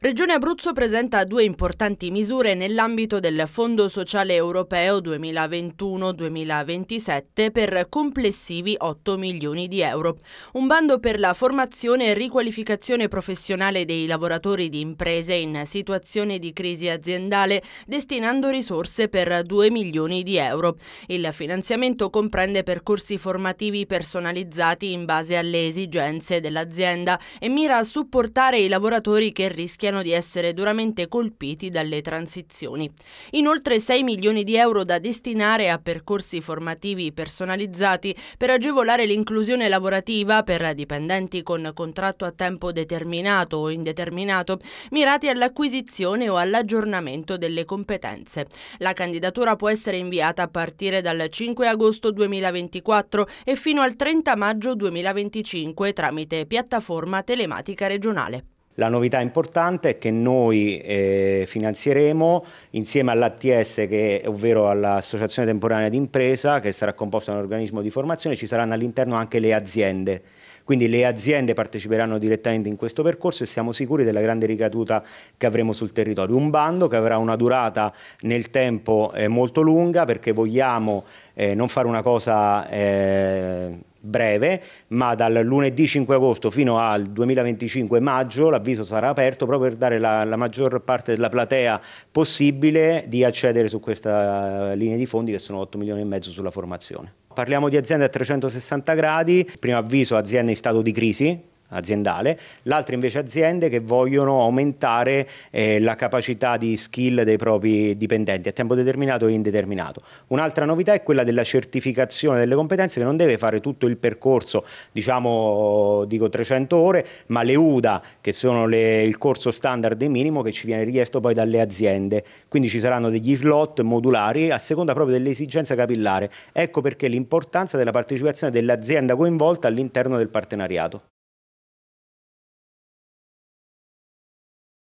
Regione Abruzzo presenta due importanti misure nell'ambito del Fondo Sociale Europeo 2021-2027 per complessivi 8 milioni di euro. Un bando per la formazione e riqualificazione professionale dei lavoratori di imprese in situazione di crisi aziendale, destinando risorse per 2 milioni di euro. Il finanziamento comprende percorsi formativi personalizzati in base alle esigenze dell'azienda e mira a supportare i lavoratori che rischiano rischiano di essere duramente colpiti dalle transizioni. Inoltre 6 milioni di euro da destinare a percorsi formativi personalizzati per agevolare l'inclusione lavorativa per dipendenti con contratto a tempo determinato o indeterminato, mirati all'acquisizione o all'aggiornamento delle competenze. La candidatura può essere inviata a partire dal 5 agosto 2024 e fino al 30 maggio 2025 tramite piattaforma telematica regionale. La novità importante è che noi eh, finanzieremo insieme all'ATS, ovvero all'Associazione Temporanea d'Impresa, che sarà composta da un organismo di formazione, ci saranno all'interno anche le aziende. Quindi le aziende parteciperanno direttamente in questo percorso e siamo sicuri della grande ricaduta che avremo sul territorio. Un bando che avrà una durata nel tempo eh, molto lunga perché vogliamo eh, non fare una cosa eh, breve, ma dal lunedì 5 agosto fino al 2025 maggio l'avviso sarà aperto proprio per dare la, la, maggior parte della platea possibile di accedere su questa eh, linea di fondi che sono 8 milioni e mezzo sulla formazione. Parliamo di aziende a 360 gradi, primo avviso aziende in stato di crisi, aziendale, l'altra invece aziende che vogliono aumentare eh, la capacità di skill dei propri dipendenti a tempo determinato e indeterminato. Un'altra novità è quella della certificazione delle competenze che non deve fare tutto il percorso, diciamo dico 300 ore, ma le UDA che sono le, il corso standard e minimo che ci viene richiesto poi dalle aziende. Quindi ci saranno degli slot modulari a seconda proprio dell'esigenza capillare. Ecco perché l'importanza della partecipazione dell'azienda coinvolta all'interno del partenariato.